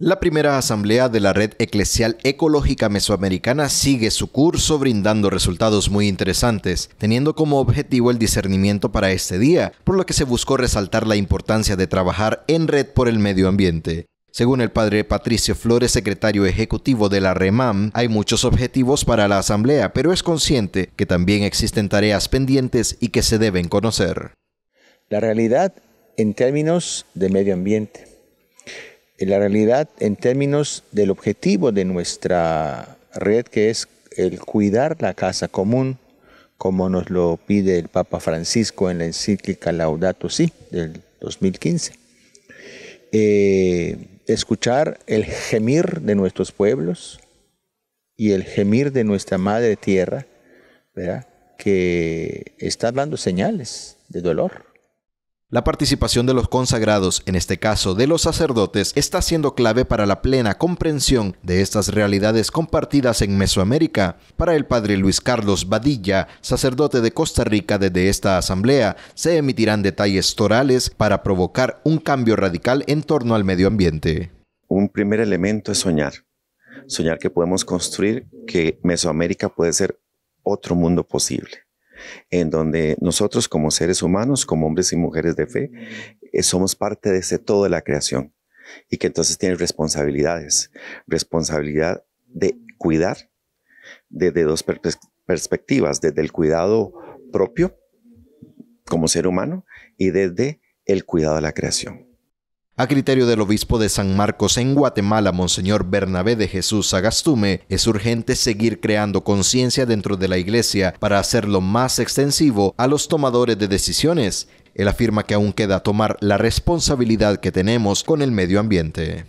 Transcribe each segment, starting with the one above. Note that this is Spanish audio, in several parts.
La primera asamblea de la Red Eclesial Ecológica Mesoamericana sigue su curso brindando resultados muy interesantes, teniendo como objetivo el discernimiento para este día, por lo que se buscó resaltar la importancia de trabajar en red por el medio ambiente. Según el padre Patricio Flores, secretario ejecutivo de la REMAM, hay muchos objetivos para la asamblea, pero es consciente que también existen tareas pendientes y que se deben conocer. La realidad en términos de medio ambiente en la realidad en términos del objetivo de nuestra red, que es el cuidar la casa común, como nos lo pide el Papa Francisco en la encíclica Laudato Si del 2015. Eh, escuchar el gemir de nuestros pueblos y el gemir de nuestra madre tierra, que está dando señales de dolor la participación de los consagrados, en este caso de los sacerdotes, está siendo clave para la plena comprensión de estas realidades compartidas en Mesoamérica. Para el padre Luis Carlos Badilla, sacerdote de Costa Rica desde esta asamblea, se emitirán detalles torales para provocar un cambio radical en torno al medio ambiente. Un primer elemento es soñar, soñar que podemos construir, que Mesoamérica puede ser otro mundo posible en donde nosotros como seres humanos, como hombres y mujeres de fe, eh, somos parte de ese todo de la creación y que entonces tiene responsabilidades, responsabilidad de cuidar desde dos perspectivas, desde el cuidado propio como ser humano y desde el cuidado de la creación. A criterio del obispo de San Marcos en Guatemala, Monseñor Bernabé de Jesús Agastume, es urgente seguir creando conciencia dentro de la Iglesia para hacerlo más extensivo a los tomadores de decisiones. Él afirma que aún queda tomar la responsabilidad que tenemos con el medio ambiente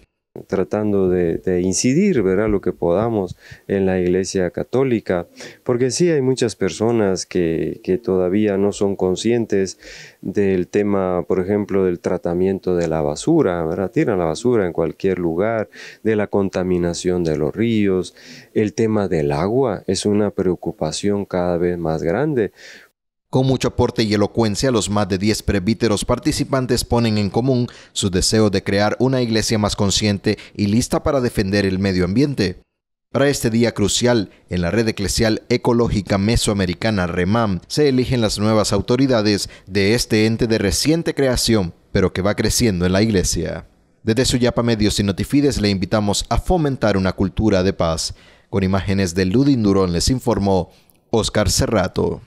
tratando de, incidir, verá, Lo que podamos en la Iglesia Católica, porque sí hay muchas personas que, todavía no son conscientes del tema, por ejemplo, del tratamiento de la basura, ¿verdad? Tiran la basura en cualquier lugar, de la contaminación de los ríos, el tema del agua es una preocupación cada vez más grande, con mucho aporte y elocuencia, los más de 10 presbíteros participantes ponen en común su deseo de crear una iglesia más consciente y lista para defender el medio ambiente. Para este día crucial, en la red eclesial ecológica mesoamericana REMAM se eligen las nuevas autoridades de este ente de reciente creación, pero que va creciendo en la iglesia. Desde Suyapa Medios y Notifides le invitamos a fomentar una cultura de paz. Con imágenes de Ludin Durón les informó Oscar Serrato.